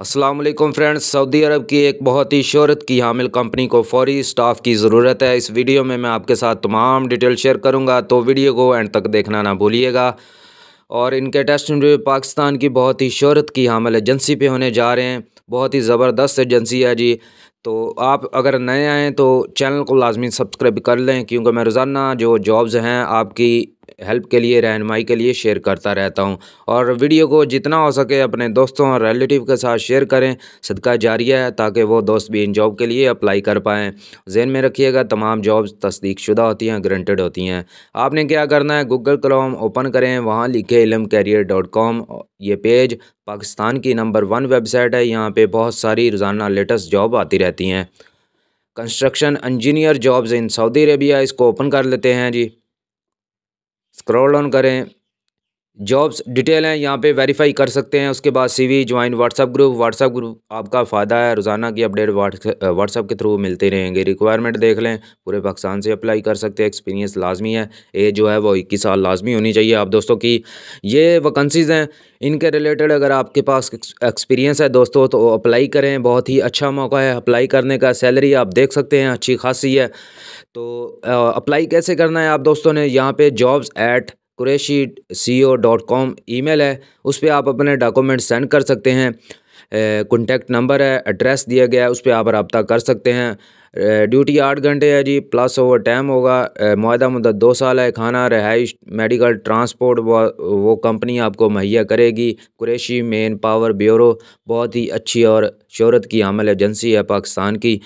Aslam friends Saudi अरब की एक बहुत ही शहरत की हामिल कंपनी को फौरी स्टाफ की ज़रूरत है इस वीडियो में मैं आपके साथ तमाम डिटेल शेयर करूंगा तो वीडियो को एंड तक देखना ना भूलिएगा और इनके टेस्ट इंटरव्यू पाकिस्तान की बहुत ही शहरत की हामिल एजेंसी पे होने जा रहे हैं बहुत ही ज़बरदस्त एजेंसी है जी तो आप अगर नए आएँ तो चैनल को लाजमी सब्सक्राइब कर लें क्योंकि मैं रोज़ाना जो जॉब्स हैं आपकी हेल्प के लिए रहनमाई के लिए शेयर करता रहता हूँ और वीडियो को जितना हो सके अपने दोस्तों और रिलेटिव के साथ शेयर करें सदका जारी है ताकि वो दोस्त भी इन जॉब के लिए अप्लाई कर पाएँ जेन में रखिएगा तमाम जॉब्स तस्दीक शुदा होती हैं ग्रंटेड होती हैं आपने क्या करना है गूगल क्रोम ओपन करें वहाँ लिखे इलम कैरियर डॉट कॉम ये पेज पाकिस्तान की नंबर वन वेबसाइट है यहाँ पर बहुत सारी रोज़ाना लेटेस्ट जॉब आती रहती हैं construction engineer jobs in Saudi Arabia इसको ओपन कर लेते हैं जी स्क्रॉल ऑन करें जॉब्स डिटेल हैं यहाँ पे वेरीफाई कर सकते हैं उसके बाद CV join WhatsApp group WhatsApp group आपका फ़ायदा है रोज़ाना की अपडेट व्हाट्सएप के थ्रू मिलते रहेंगे रिक्वायरमेंट देख लें पूरे पाकिस्तान से अप्लाई कर सकते हैं एक्सपीरियंस लाजमी है एज जो है वो इक्कीस साल लाजमी होनी चाहिए आप दोस्तों की ये वैकन्सीज़ हैं इनके रिलेटेड अगर आपके पास एक्सपीरियंस है दोस्तों तो अप्लाई करें बहुत ही अच्छा मौका है अप्लाई करने का सैलरी आप देख सकते हैं अच्छी खासी है तो अप्लाई कैसे करना है आप दोस्तों ने यहाँ पर jobs at Qureshi C O dot com email है उस पर आप अपने डॉक्यूमेंट सेंड कर सकते हैं कॉन्टैक्ट नंबर है एड्रेस दिया गया है उस पर आप रबता कर सकते हैं ड्यूटी आठ घंटे है जी प्लस ओवर टाइम होगा माह मुद्दा दो साल है खाना रहाइश मेडिकल ट्रांसपोर्ट वो, वो कंपनी आपको मुहैया करेगी कुरेशी मेन पावर ब्यूरो बहुत ही अच्छी और शहरत की अमल एजेंसी है पाकिस्तान की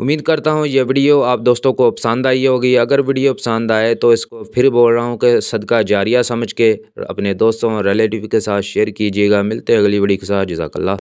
उम्मीद करता हूँ ये वीडियो आप दोस्तों को पसंद आई होगी अगर वीडियो पसंद आए तो इसको फिर बोल रहा हूँ कि सदका जारिया समझ के अपने दोस्तों और रिलेटिव के साथ शेयर कीजिएगा मिलते हैं अगली वीडियो के साथ जजाकल्ला